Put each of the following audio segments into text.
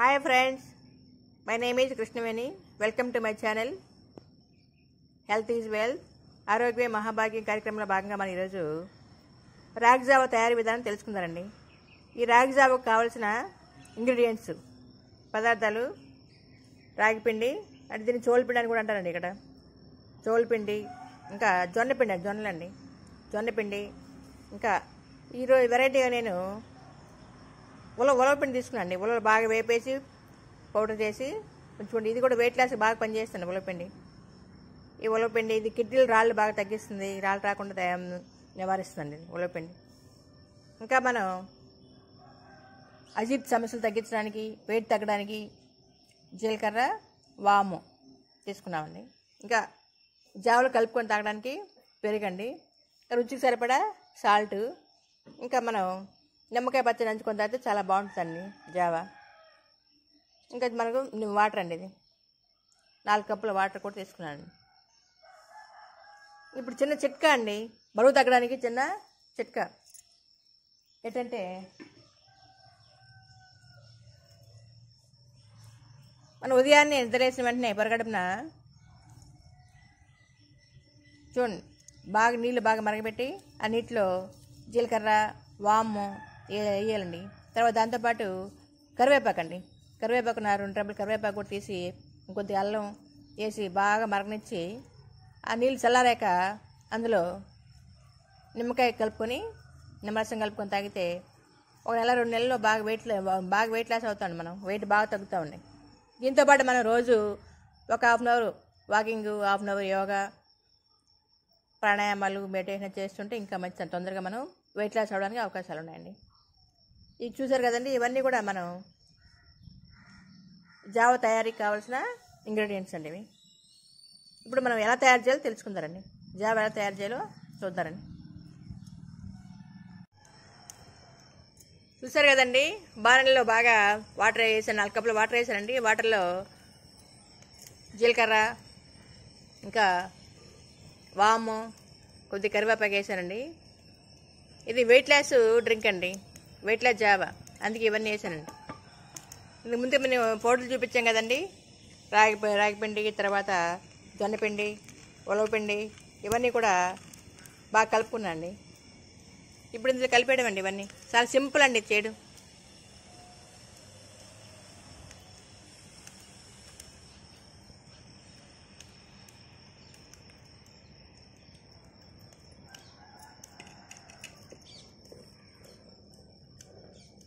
hi friends my name is Krishnaveni welcome to my channel health is wealth ఆరోగ్యమే మహాభాగ్యం కార్యక్రమంలో భాగంగా మనం ఈరోజు రాగ్జావ తయారీ విధానం తెలుసుకుందారండి ఈ రాగ్జావకు కావలసిన ఇంగ్రీడియంట్స్ పదార్థాలు రాగిపిండి అంటే దీన్ని చోలపిండి అని కూడా అంటారండి ఇక్కడ చోలపిండి ఇంకా జొన్నపిండి జొన్నలండి జొన్నపిండి ఇంకా ఈరోజు వెరైటీగా నేను ఉల ఉలవపిండి తీసుకున్నాండి ఉలవలు బాగా వేపేసి పౌడర్ చేసి కొంచెం ఇది కూడా వెయిట్ లాస్ బాగా పనిచేస్తుంది ఉలవపిండి ఈ ఉలవపిండి ఇది కిడ్నీలు రాళ్ళు బాగా తగ్గిస్తుంది రాళ్ళు రాకుండా నివారిస్తుందండి ఉలవపిండి ఇంకా మనం అజీబ్ సమస్యలు తగ్గించడానికి వెయిట్ తగ్గడానికి జీలకర్ర వాము తీసుకున్నామండి ఇంకా జావలు కలుపుకొని తాగడానికి పెరగండి రుచికి సరిపడా సాల్ట్ ఇంకా మనం నిమ్మకాయ పచ్చడి నంచుకున్న తర్వాత చాలా బాగుంటుందండి జావా ఇంకా మనకు వాటర్ అండి ఇది నాలుగు కప్పుల వాటర్ కూడా తీసుకున్నాను ఇప్పుడు చిన్న చిట్కా అండి బరువు తగ్గడానికి చిన్న చిట్కా ఏంటంటే మనం ఉదయాన్నే వేసిన వెంటనే పొరగడుపున చూడండి బాగా నీళ్ళు బాగా మరగబెట్టి ఆ నీటిలో జీలకర్ర వాము వేయాలండి తర్వాత దాంతోపాటు కరివేపాకు అండి కరివేపాకు నా రెండు టబ్బులు కరివేపాకు కూడా తీసి ఇంకొద్ది అల్లం వేసి బాగా మరగనిచ్చి ఆ నీళ్ళు చల్లారాక అందులో నిమ్మకాయ కలుపుకొని నిమ్మరసం కలుపుకొని తాగితే ఒక నెల రెండు నెలల్లో బాగా వెయిట్ బాగా వెయిట్ లాస్ అవుతాం మనం వెయిట్ బాగా తగ్గుతూ ఉన్నాయి దీంతోపాటు మనం రోజు ఒక half an hour walking half an hour yoga ప్రాణాయామాలు మెడిటేషన్ చేస్తుంటే ఇంకా మంచి తొందరగా మనం వెయిట్ లాస్ అవడానికి అవకాశాలు ఉన్నాయండి ఇది చూసారు కదండి ఇవన్నీ కూడా మనం జావ తయారీకి కావాల్సిన ఇంగ్రీడియంట్స్ అండి ఇవి ఇప్పుడు మనం ఎలా తయారు చేయాలో తెలుసుకుందారండి జావ ఎలా తయారు చేయాలో చూద్దారండి చూసారు కదండి బాణలో బాగా వాటర్ వేసాను నాలుగు కప్పులు వాటర్ వేసానండి వాటర్లో జీలకర్ర ఇంకా వాము కొద్ది కరివేపాకు వేసానండి ఇది వెయిట్ లాస్ డ్రింక్ అండి వెయిట్లా జావా అందుకే ఇవన్నీ వేసానండి ఇంతకు ముందే మేము పౌడర్లు చూపించాం కదండి రాగి రాగిపిండి తర్వాత జొన్నపిండి ఉలవపిండి ఇవన్నీ కూడా బాగా కలుపుకున్నాను అండి ఇప్పుడు ఇందులో కలిపేయడం అండి ఇవన్నీ చాలా సింపుల్ అండి చేయడం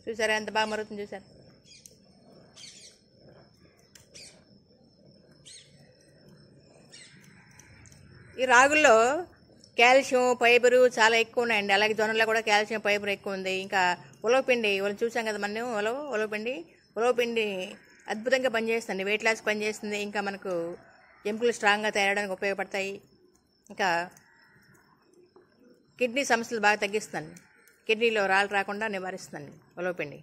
చూసారా ఎంత బాగా మరుగుతుంది చూసారు ఈ రాగుల్లో కాల్షియం ఫైబర్ చాలా ఎక్కువ ఉన్నాయండి అలాగే జొన్నలో కూడా కాల్షియం ఫైబర్ ఎక్కువ ఉంది ఇంకా ఉలవపిండి వాళ్ళు చూసాం కదా మనం ఉలవ ఉలవపిండి ఉలవపిండి అద్భుతంగా పనిచేస్తుంది వెయిట్ లాస్ పనిచేస్తుంది ఇంకా మనకు ఎముకలు స్ట్రాంగ్గా తయారడానికి ఉపయోగపడతాయి ఇంకా కిడ్నీ సమస్యలు బాగా తగ్గిస్తుంది కిడ్నీలో రాళ్ళు రాకుండా నివారిస్తుంది ఉలవపిండి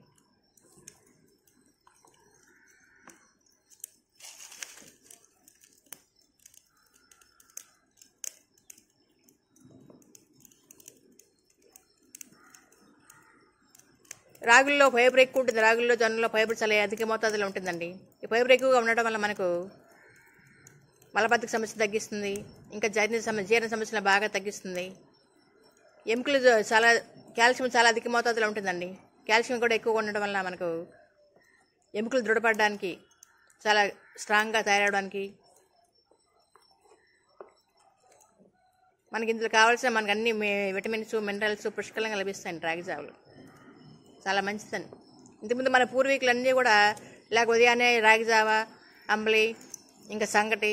రాగుల్లో ఫైబర్ ఎక్కువ ఉంటుంది రాగుల్లో జొన్నలో ఫైబర్ చాలా అధిక మోతాదులో ఉంటుందండి ఈ ఫైబర్ ఎక్కువగా ఉండడం వల్ల మనకు మలబద్ధక సమస్య తగ్గిస్తుంది ఇంకా జీర్ణ సమస్య జీర్ణ సమస్యలు బాగా తగ్గిస్తుంది ఎముకలు చాలా కాల్షియం చాలా అధిక మోతాదులో ఉంటుందండి కాల్షియం కూడా ఎక్కువగా ఉండడం వల్ల మనకు ఎముకలు దృఢపడడానికి చాలా స్ట్రాంగ్గా తయారవడానికి మనకి ఇందులో కావాల్సిన మనకు అన్ని విటమిన్స్ మినరల్స్ పుష్కలంగా లభిస్తాయండి రాగి చాలా మంచిదండి ఇంతకుముందు మన పూర్వీకులన్నీ కూడా లేక ఉదయాన్నే రాగి జావ అంబలి ఇంకా సంగటి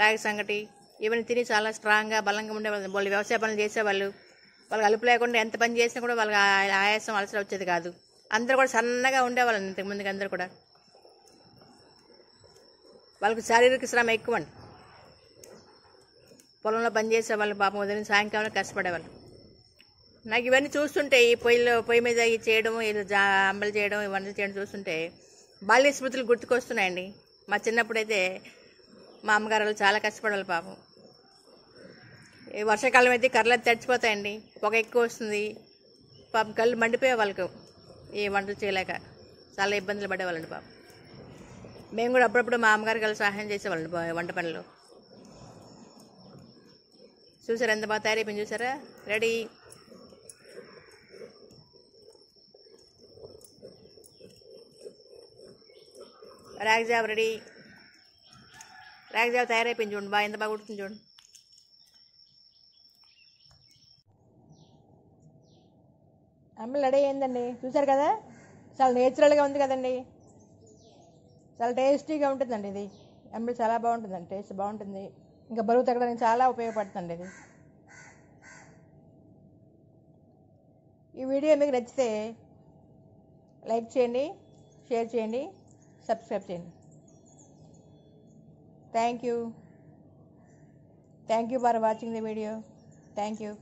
రాగి సంగటి ఇవన్నీ తిని చాలా స్ట్రాంగ్గా బలంగా ఉండేవాళ్ళు వాళ్ళు వ్యవసాయ పనులు చేసేవాళ్ళు వాళ్ళకి అలుపు లేకుండా ఎంత పని చేసినా కూడా వాళ్ళకి ఆయాసం అలసలు వచ్చేది కాదు అందరూ కూడా సన్నగా ఉండేవాళ్ళని ఇంతకుముందుకు అందరూ కూడా వాళ్ళకి శారీరక శ్రమ ఎక్కువ అండి పొలంలో పనిచేసే వాళ్ళు పాపం ఉదయం సాయంకాలం కష్టపడేవాళ్ళు నాకు ఇవన్నీ చూస్తుంటే ఈ పొయ్యిలో పొయ్యి మీద ఇవి చేయడం ఇది జా అంబలు చేయడం ఇవన్నీ చేయడం చూస్తుంటే బాల్య స్మృతులు గుర్తుకొస్తున్నాయండి మా చిన్నప్పుడైతే మా అమ్మగారు చాలా కష్టపడేవాళ్ళు పాపం వర్షాకాలం అయితే కర్రలు తడిచిపోతాయండి పొగ ఎక్కువ వస్తుంది పాప కళ్ళు మండిపోయే వాళ్ళకు ఏ వంటలు చేయలేక చాలా ఇబ్బందులు పడేవాళ్ళండి పాప మేము కూడా అప్పుడప్పుడు మా అమ్మగారు కలిసి సహాయం చేసేవాళ్ళండి వంట పనులు చూసారా ఎంత బాగా తయారైపోయింది చూసారా రెడీ రాగజావ్ రెడీ రాగజావ్ తయారైపోయింది చూడండి బాగా ఎంత బాగా కుడుతుంది చూడండి అమ్మ రెడీ ఏందండి చూసారు కదా చాలా నేచురల్గా ఉంది కదండి చాలా టేస్టీగా ఉంటుందండి ఇది అమ్మలు చాలా బాగుంటుందండి టేస్ట్ బాగుంటుంది ఇంకా బరువు తగ్గడానికి చాలా ఉపయోగపడుతుంది ఇది ఈ వీడియో మీకు నచ్చితే లైక్ చేయండి షేర్ చేయండి సబ్స్క్రైబ్ చేయండి thank you thank you for watching the video thank you